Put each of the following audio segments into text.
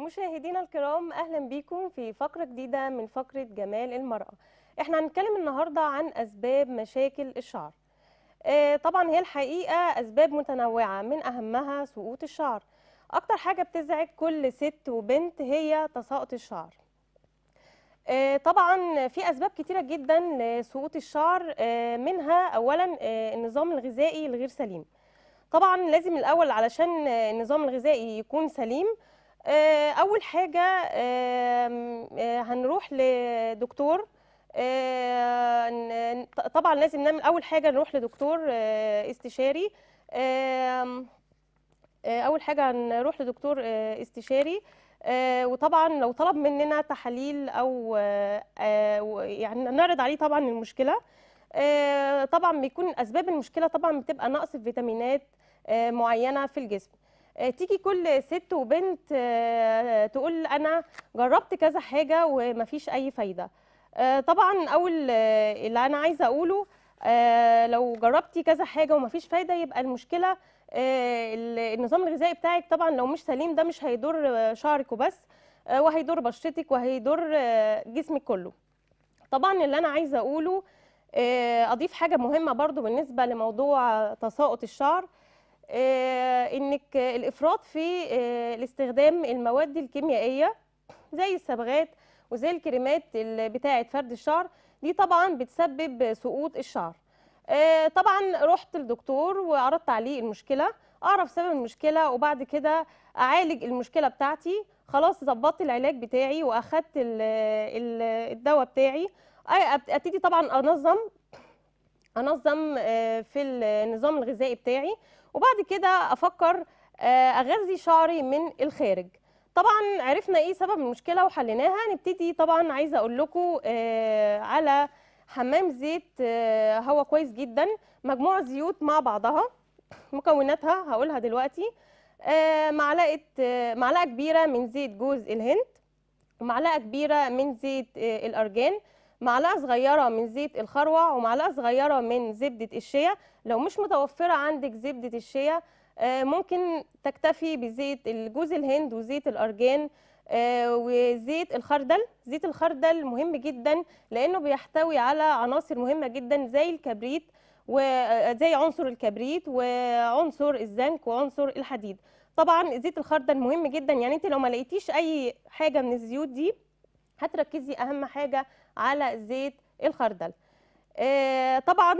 مشاهدينا الكرام اهلا بيكم في فقره جديده من فقره جمال المراه احنا هنتكلم النهارده عن اسباب مشاكل الشعر آه، طبعا هي الحقيقه اسباب متنوعه من اهمها سقوط الشعر اكتر حاجه بتزعج كل ست وبنت هي تساقط الشعر آه، طبعا في اسباب كتيره جدا لسقوط الشعر آه، منها اولا النظام الغذائي الغير سليم طبعا لازم الاول علشان النظام الغذائي يكون سليم آه، اول حاجه آه، هنروح لدكتور آه، طبعا لازم نعمل اول حاجه نروح لدكتور استشاري اول حاجه هنروح لدكتور استشاري وطبعا لو طلب مننا تحاليل او يعني نعرض عليه طبعا المشكله طبعا بيكون اسباب المشكله طبعا بتبقى نقص في فيتامينات معينه في الجسم آه، تيجي كل ست وبنت آه، تقول انا جربت كذا حاجه ومفيش اي فايده آه، طبعا اول اللي انا عايزه اقوله لو جربتي كذا حاجه ومفيش فايده يبقى المشكله النظام الغذائي بتاعك طبعا لو مش سليم ده مش هيضر شعرك وبس وهيضر بشرتك وهيضر جسمك كله طبعا اللي انا عايزه اقوله اضيف حاجه مهمه برضو بالنسبه لموضوع تساقط الشعر آه، انك الافراط في آه، الاستخدام المواد الكيميائيه زي الصبغات وزي الكريمات بتاعه فرد الشعر دي طبعا بتسبب سقوط الشعر آه، طبعا رحت للدكتور وعرضت عليه المشكله اعرف سبب المشكله وبعد كده اعالج المشكله بتاعتي خلاص ظبطت العلاج بتاعي واخدت الدواء بتاعي ابتدي طبعا انظم انظم آه، في آه، النظام الغذائي بتاعي وبعد كده افكر آه، اغذي شعري من الخارج طبعا عرفنا ايه سبب المشكله وحليناها نبتدي طبعا عايزه اقول لكم على حمام زيت هو كويس جدا مجموع زيوت مع بعضها مكوناتها هقولها دلوقتي معلقه معلقه كبيره من زيت جوز الهند ومعلقه كبيره من زيت الارجان معلقه صغيره من زيت الخروع ومعلقه صغيره من زبده الشيا لو مش متوفره عندك زبده الشيا آه، ممكن تكتفي بزيت الجوز الهند وزيت الارجان آه، وزيت الخردل زيت الخردل مهم جدا لانه بيحتوي على عناصر مهمه جدا زي الكبريت وزي آه، عنصر الكبريت وعنصر الزنك وعنصر الحديد طبعا زيت الخردل مهم جدا يعني انت لو ما لقيتيش اي حاجه من الزيوت دي هتركزي اهم حاجه على زيت الخردل آه، طبعا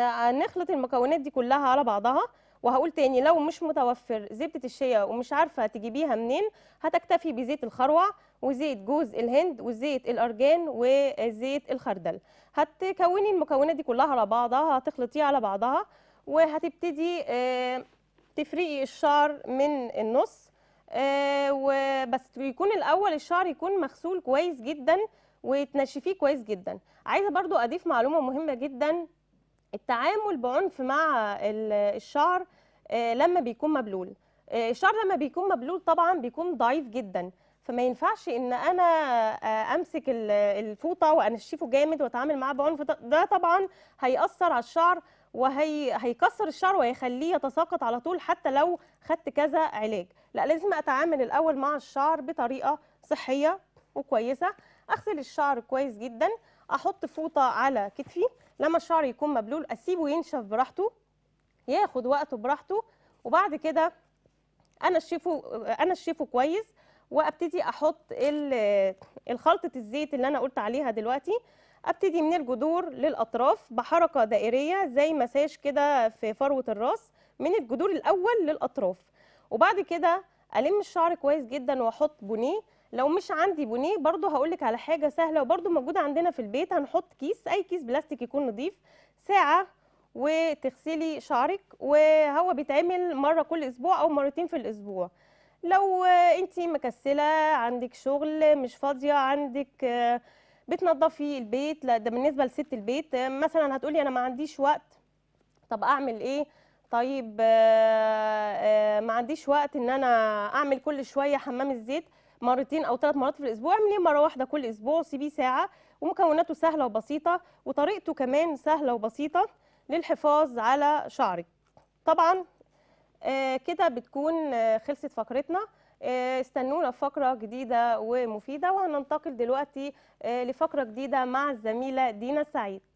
هنخلط المكونات دي كلها على بعضها وهقول تاني لو مش متوفر زبدة الشيا ومش عارفة تجيبيها منين هتكتفي بزيت الخروع وزيت جوز الهند وزيت الأرجان وزيت الخردل هتكوني المكونات دي كلها على بعضها هتخلطيها على بعضها وهتبتدي آه، تفرقي الشعر من النص آه، وبس يكون الاول الشعر يكون مغسول كويس جدا وتنشفيه كويس جدا عايزه برضو اضيف معلومه مهمه جدا التعامل بعنف مع الشعر آه، لما بيكون مبلول آه، الشعر لما بيكون مبلول طبعا بيكون ضعيف جدا فما ينفعش ان انا امسك الفوطه وانشفه جامد واتعامل معاه بعنف ده طبعا هياثر على الشعر وهيكسر الشعر وهيخليه يتساقط على طول حتى لو خدت كذا علاج لا لازم اتعامل الاول مع الشعر بطريقه صحيه وكويسه اغسل الشعر كويس جدا احط فوطه على كتفي لما الشعر يكون مبلول اسيبه ينشف براحته ياخد وقته براحته وبعد كده انشفه انشفه كويس وابتدي احط الخلطه الزيت اللي انا قلت عليها دلوقتي ابتدي من الجذور للاطراف بحركه دائريه زي مساج كده في فروه الراس من الجذور الاول للاطراف وبعد كده الم الشعر كويس جدا واحط بونيه لو مش عندي بونيه برده هقول لك على حاجه سهله وبرده موجوده عندنا في البيت هنحط كيس اي كيس بلاستيك يكون نظيف ساعه وتغسلي شعرك وهو بيتعمل مره كل اسبوع او مرتين في الاسبوع لو انت مكسله عندك شغل مش فاضيه عندك بتنظفي البيت لا ده بالنسبه لست البيت مثلا هتقولي انا ما عنديش وقت طب اعمل ايه طيب آه، آه، ما عنديش وقت ان انا اعمل كل شويه حمام الزيت مرتين او ثلاث مرات في الاسبوع اعمليه مره واحده كل اسبوع سيبيه ساعه ومكوناته سهله وبسيطه وطريقته كمان سهله وبسيطه للحفاظ على شعرك طبعا آه، كده بتكون خلصت فقرتنا استنونا في فقره جديده ومفيده وهننتقل دلوقتي لفقره جديده مع الزميله دينا سعيد